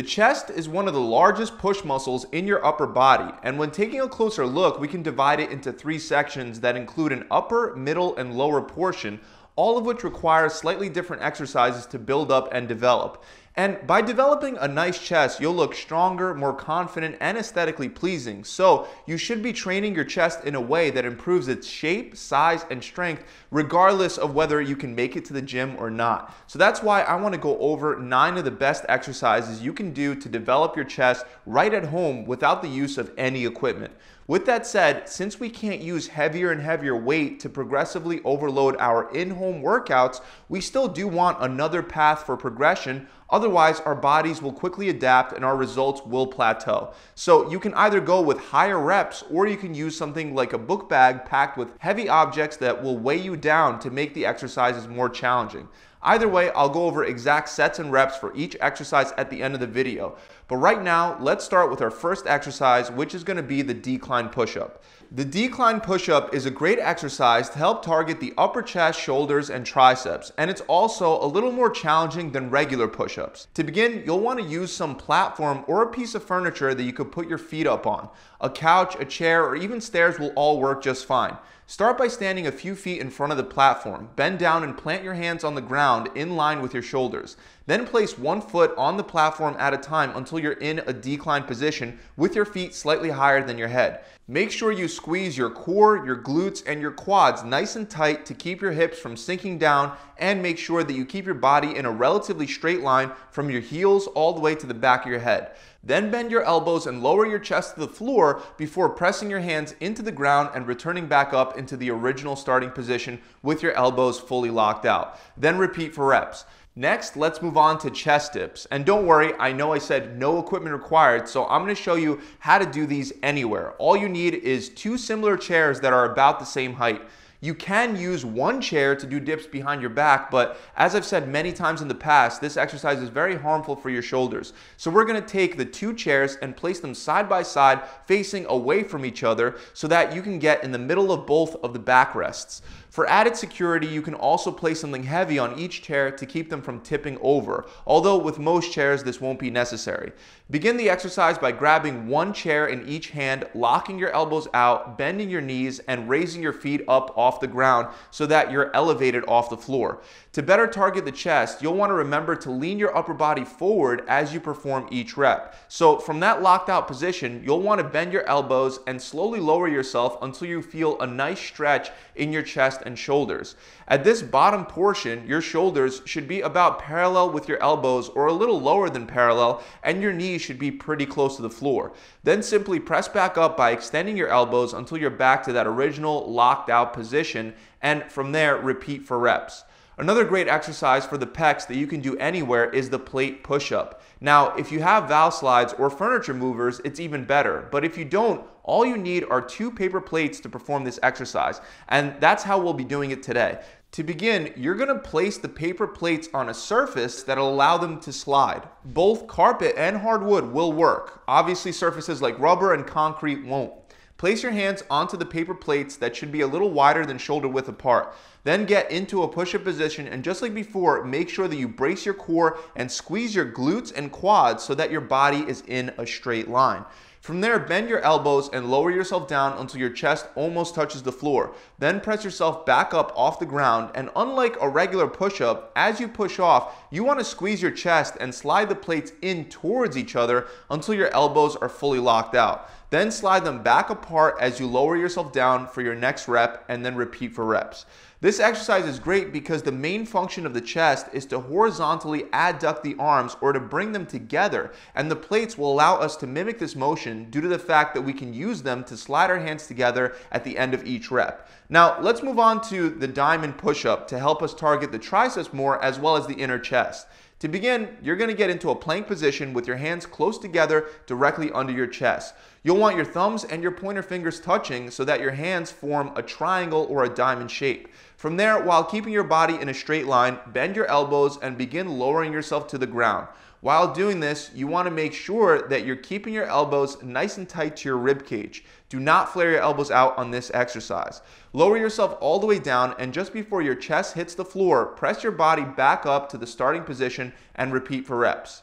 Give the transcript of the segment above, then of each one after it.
The chest is one of the largest push muscles in your upper body, and when taking a closer look, we can divide it into three sections that include an upper, middle, and lower portion, all of which require slightly different exercises to build up and develop. And by developing a nice chest, you'll look stronger, more confident, and aesthetically pleasing. So you should be training your chest in a way that improves its shape, size, and strength, regardless of whether you can make it to the gym or not. So that's why I wanna go over nine of the best exercises you can do to develop your chest right at home without the use of any equipment. With that said, since we can't use heavier and heavier weight to progressively overload our in-home workouts, we still do want another path for progression Otherwise, our bodies will quickly adapt and our results will plateau. So you can either go with higher reps or you can use something like a book bag packed with heavy objects that will weigh you down to make the exercises more challenging. Either way, I'll go over exact sets and reps for each exercise at the end of the video. But right now, let's start with our first exercise, which is gonna be the decline push-up. The decline push-up is a great exercise to help target the upper chest, shoulders, and triceps, and it's also a little more challenging than regular push-ups. To begin, you'll wanna use some platform or a piece of furniture that you could put your feet up on. A couch, a chair, or even stairs will all work just fine. Start by standing a few feet in front of the platform. Bend down and plant your hands on the ground in line with your shoulders. Then place one foot on the platform at a time until you're in a decline position with your feet slightly higher than your head. Make sure you squeeze your core, your glutes, and your quads nice and tight to keep your hips from sinking down and make sure that you keep your body in a relatively straight line from your heels all the way to the back of your head. Then bend your elbows and lower your chest to the floor before pressing your hands into the ground and returning back up into the original starting position with your elbows fully locked out. Then repeat for reps. Next, let's move on to chest dips. And don't worry, I know I said no equipment required, so I'm gonna show you how to do these anywhere. All you need is two similar chairs that are about the same height. You can use one chair to do dips behind your back, but as I've said many times in the past, this exercise is very harmful for your shoulders. So we're gonna take the two chairs and place them side by side, facing away from each other, so that you can get in the middle of both of the backrests. For added security, you can also place something heavy on each chair to keep them from tipping over, although with most chairs this won't be necessary. Begin the exercise by grabbing one chair in each hand, locking your elbows out, bending your knees, and raising your feet up off the ground so that you're elevated off the floor. To better target the chest, you'll want to remember to lean your upper body forward as you perform each rep. So from that locked out position, you'll want to bend your elbows and slowly lower yourself until you feel a nice stretch in your chest chest and shoulders. At this bottom portion, your shoulders should be about parallel with your elbows or a little lower than parallel, and your knees should be pretty close to the floor. Then simply press back up by extending your elbows until you're back to that original locked out position, and from there, repeat for reps. Another great exercise for the pecs that you can do anywhere is the plate push up. Now, if you have valve slides or furniture movers, it's even better. But if you don't, all you need are two paper plates to perform this exercise, and that's how we'll be doing it today. To begin, you're gonna place the paper plates on a surface that'll allow them to slide. Both carpet and hardwood will work. Obviously, surfaces like rubber and concrete won't. Place your hands onto the paper plates that should be a little wider than shoulder width apart. Then get into a push-up position and just like before, make sure that you brace your core and squeeze your glutes and quads so that your body is in a straight line. From there, bend your elbows and lower yourself down until your chest almost touches the floor. Then press yourself back up off the ground and unlike a regular push-up, as you push off, you want to squeeze your chest and slide the plates in towards each other until your elbows are fully locked out. Then slide them back apart as you lower yourself down for your next rep and then repeat for reps. This exercise is great because the main function of the chest is to horizontally adduct the arms or to bring them together, and the plates will allow us to mimic this motion due to the fact that we can use them to slide our hands together at the end of each rep. Now, let's move on to the diamond push-up to help us target the triceps more as well as the inner chest. To begin, you're gonna get into a plank position with your hands close together directly under your chest. You'll want your thumbs and your pointer fingers touching so that your hands form a triangle or a diamond shape. From there, while keeping your body in a straight line, bend your elbows and begin lowering yourself to the ground. While doing this, you want to make sure that you're keeping your elbows nice and tight to your rib cage. Do not flare your elbows out on this exercise. Lower yourself all the way down and just before your chest hits the floor, press your body back up to the starting position and repeat for reps.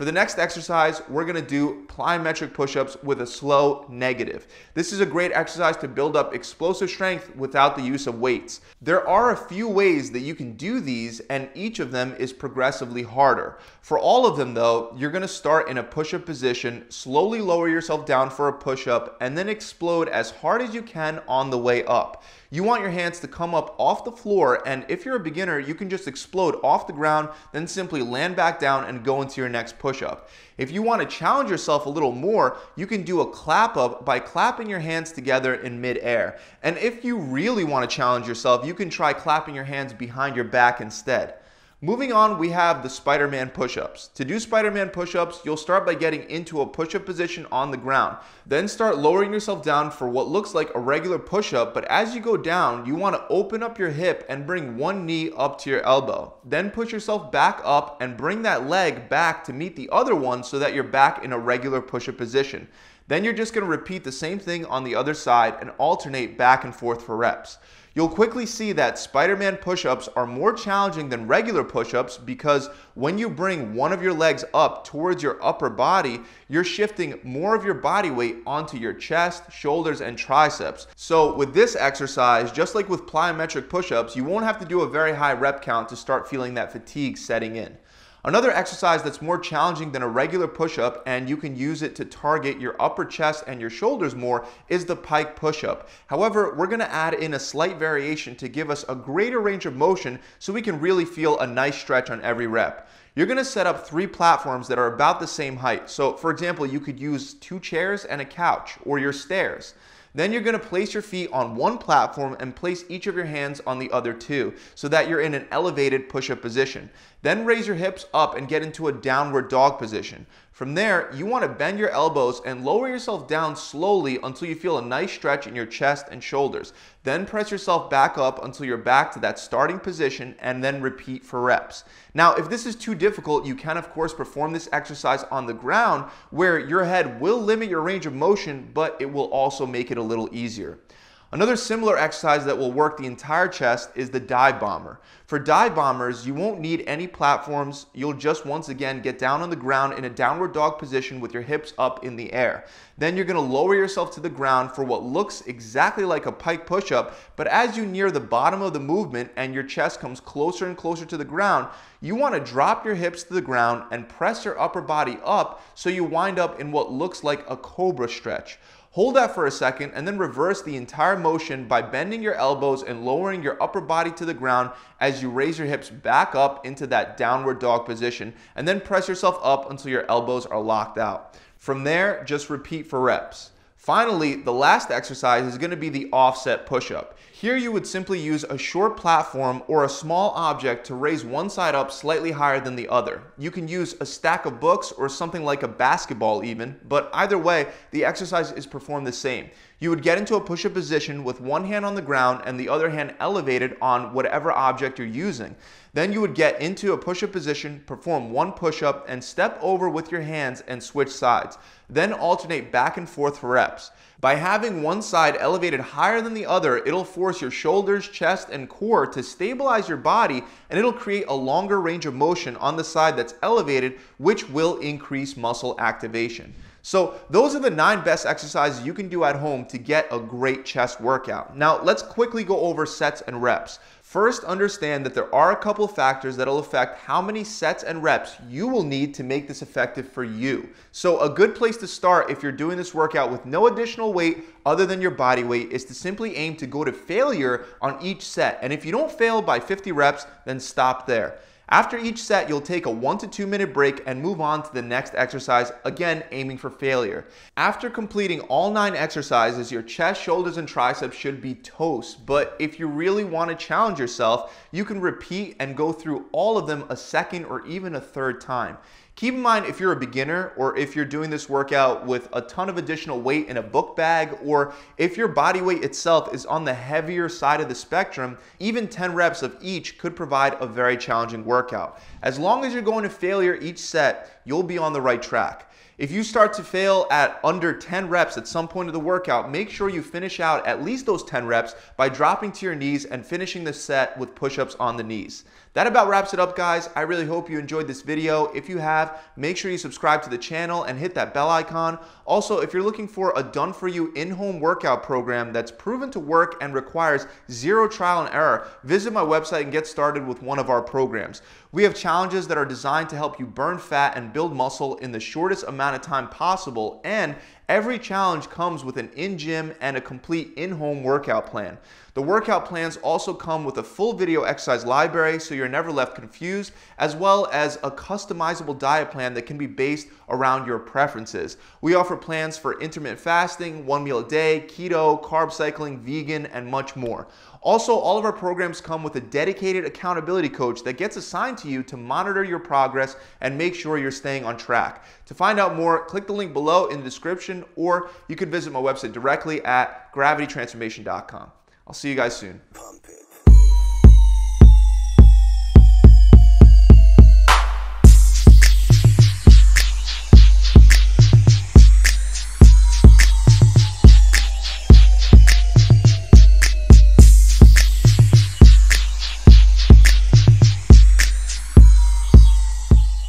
For the next exercise, we're gonna do plyometric push-ups with a slow negative. This is a great exercise to build up explosive strength without the use of weights. There are a few ways that you can do these and each of them is progressively harder. For all of them though, you're gonna start in a push-up position, slowly lower yourself down for a push-up, and then explode as hard as you can on the way up. You want your hands to come up off the floor, and if you're a beginner, you can just explode off the ground, then simply land back down and go into your next push push up. If you want to challenge yourself a little more, you can do a clap up by clapping your hands together in midair. And if you really want to challenge yourself, you can try clapping your hands behind your back instead. Moving on, we have the Spider-Man push-ups. To do Spider-Man push-ups, you'll start by getting into a push-up position on the ground. Then start lowering yourself down for what looks like a regular push-up, but as you go down, you want to open up your hip and bring one knee up to your elbow. Then push yourself back up and bring that leg back to meet the other one so that you're back in a regular push-up position. Then you're just going to repeat the same thing on the other side and alternate back and forth for reps. You'll quickly see that Spider-Man push-ups are more challenging than regular push-ups because when you bring one of your legs up towards your upper body, you're shifting more of your body weight onto your chest, shoulders, and triceps. So with this exercise, just like with plyometric push-ups, you won't have to do a very high rep count to start feeling that fatigue setting in. Another exercise that's more challenging than a regular push-up and you can use it to target your upper chest and your shoulders more is the pike push-up. However, we're gonna add in a slight variation to give us a greater range of motion so we can really feel a nice stretch on every rep you're gonna set up three platforms that are about the same height. So for example, you could use two chairs and a couch or your stairs. Then you're gonna place your feet on one platform and place each of your hands on the other two so that you're in an elevated push-up position. Then raise your hips up and get into a downward dog position. From there, you want to bend your elbows and lower yourself down slowly until you feel a nice stretch in your chest and shoulders. Then press yourself back up until you're back to that starting position and then repeat for reps. Now, if this is too difficult, you can of course perform this exercise on the ground where your head will limit your range of motion, but it will also make it a little easier. Another similar exercise that will work the entire chest is the dive bomber. For dive bombers, you won't need any platforms. You'll just once again get down on the ground in a downward dog position with your hips up in the air. Then you're gonna lower yourself to the ground for what looks exactly like a pike push-up, but as you near the bottom of the movement and your chest comes closer and closer to the ground, you wanna drop your hips to the ground and press your upper body up so you wind up in what looks like a cobra stretch. Hold that for a second and then reverse the entire motion by bending your elbows and lowering your upper body to the ground as you raise your hips back up into that downward dog position and then press yourself up until your elbows are locked out. From there, just repeat for reps. Finally, the last exercise is going to be the offset push-up. Here you would simply use a short platform or a small object to raise one side up slightly higher than the other. You can use a stack of books or something like a basketball even, but either way, the exercise is performed the same. You would get into a push-up position with one hand on the ground and the other hand elevated on whatever object you're using. Then you would get into a push-up position, perform one push-up, and step over with your hands and switch sides. Then alternate back and forth for reps reps. By having one side elevated higher than the other, it'll force your shoulders, chest, and core to stabilize your body and it'll create a longer range of motion on the side that's elevated, which will increase muscle activation. So those are the nine best exercises you can do at home to get a great chest workout. Now let's quickly go over sets and reps. First, understand that there are a couple factors that'll affect how many sets and reps you will need to make this effective for you. So a good place to start if you're doing this workout with no additional weight other than your body weight is to simply aim to go to failure on each set. And if you don't fail by 50 reps, then stop there. After each set, you'll take a one to two minute break and move on to the next exercise, again aiming for failure. After completing all nine exercises, your chest, shoulders, and triceps should be toast, but if you really wanna challenge yourself, you can repeat and go through all of them a second or even a third time. Keep in mind if you're a beginner or if you're doing this workout with a ton of additional weight in a book bag or if your body weight itself is on the heavier side of the spectrum, even 10 reps of each could provide a very challenging workout workout. As long as you're going to failure each set, you'll be on the right track. If you start to fail at under 10 reps at some point of the workout, make sure you finish out at least those 10 reps by dropping to your knees and finishing the set with push ups on the knees. That about wraps it up, guys. I really hope you enjoyed this video. If you have, make sure you subscribe to the channel and hit that bell icon. Also, if you're looking for a done-for-you in-home workout program that's proven to work and requires zero trial and error, visit my website and get started with one of our programs. We have challenges that are designed to help you burn fat and build muscle in the shortest amount of time possible and Every challenge comes with an in gym and a complete in home workout plan. The workout plans also come with a full video exercise library so you're never left confused, as well as a customizable diet plan that can be based around your preferences. We offer plans for intermittent fasting, one meal a day, keto, carb cycling, vegan, and much more. Also, all of our programs come with a dedicated accountability coach that gets assigned to you to monitor your progress and make sure you're staying on track. To find out more, click the link below in the description or you can visit my website directly at gravitytransformation.com. I'll see you guys soon.